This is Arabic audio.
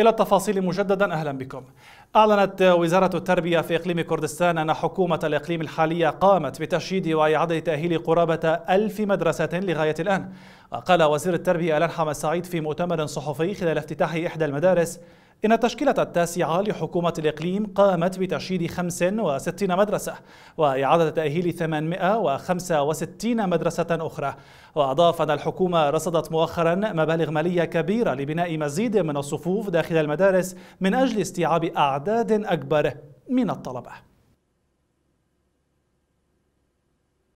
إلى التفاصيل مجددا أهلا بكم أعلنت وزارة التربية في إقليم كردستان أن حكومة الإقليم الحالية قامت بتشييد وإعادة تأهيل قرابة ألف مدرسة لغاية الآن وقال وزير التربية ألان حمد سعيد في مؤتمر صحفي خلال افتتاح إحدى المدارس إن التشكيلة التاسعة لحكومة الإقليم قامت بتشييد 65 مدرسة وإعادة تأهيل 865 مدرسة أخرى وأضاف أن الحكومة رصدت مؤخرا مبالغ مالية كبيرة لبناء مزيد من الصفوف داخل المدارس من أجل استيعاب أعداد أكبر من الطلبة